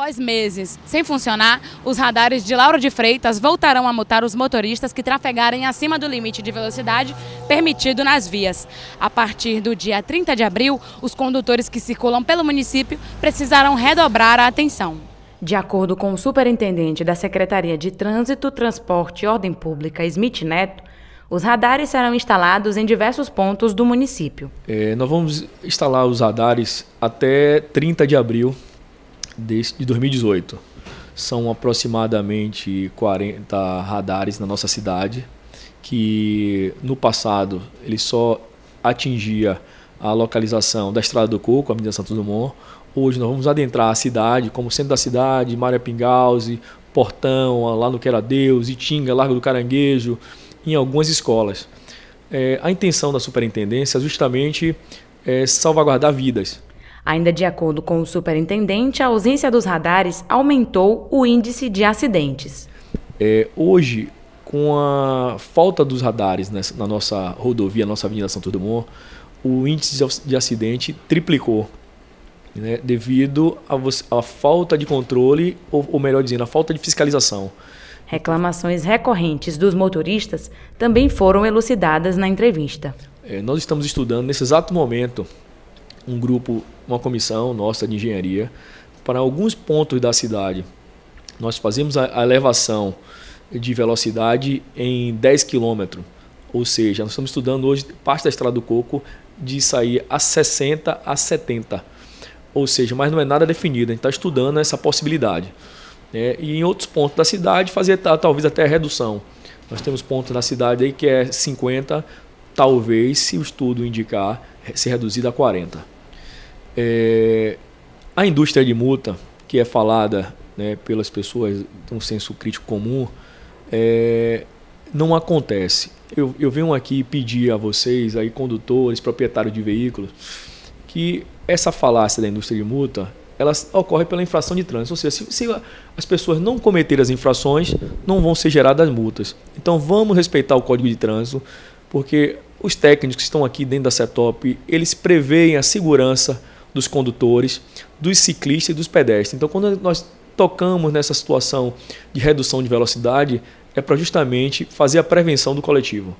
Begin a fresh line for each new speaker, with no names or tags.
Após meses sem funcionar, os radares de Lauro de Freitas voltarão a multar os motoristas que trafegarem acima do limite de velocidade permitido nas vias. A partir do dia 30 de abril, os condutores que circulam pelo município precisarão redobrar a atenção. De acordo com o superintendente da Secretaria de Trânsito, Transporte e Ordem Pública, Smith Neto, os radares serão instalados em diversos pontos do município.
É, nós vamos instalar os radares até 30 de abril de 2018. São aproximadamente 40 radares na nossa cidade, que no passado ele só atingia a localização da Estrada do Coco, a Avenida Santos Dumont. Hoje nós vamos adentrar a cidade, como centro da cidade, Maria Pingause, Portão, lá no Quera Deus, Itinga, Largo do Caranguejo, em algumas escolas. É, a intenção da superintendência é justamente é, salvaguardar vidas.
Ainda de acordo com o superintendente, a ausência dos radares aumentou o índice de acidentes.
É, hoje, com a falta dos radares nessa, na nossa rodovia, nossa Avenida Santo Dumont, o índice de acidente triplicou. Né, devido à falta de controle, ou, ou melhor dizendo, à falta de fiscalização.
Reclamações recorrentes dos motoristas também foram elucidadas na entrevista.
É, nós estamos estudando, nesse exato momento, um grupo, uma comissão nossa de engenharia, para alguns pontos da cidade. Nós fazemos a elevação de velocidade em 10 km. Ou seja, nós estamos estudando hoje parte da Estrada do Coco de sair a 60 a 70. Ou seja, mas não é nada definido, a gente está estudando essa possibilidade. Né? E em outros pontos da cidade, fazer talvez até redução. Nós temos pontos na cidade aí que é 50, talvez, se o estudo indicar, ser reduzida a 40. É, a indústria de multa, que é falada né, pelas pessoas de um senso crítico comum, é, não acontece. Eu, eu venho aqui pedir a vocês, aí, condutores, proprietários de veículos, que essa falácia da indústria de multa ela ocorre pela infração de trânsito. Ou seja, se, se, as pessoas não cometerem as infrações, não vão ser geradas multas. Então vamos respeitar o código de trânsito, porque os técnicos que estão aqui dentro da Setop, eles preveem a segurança dos condutores, dos ciclistas e dos pedestres. Então, quando nós tocamos nessa situação de redução de velocidade, é para justamente fazer a prevenção do coletivo.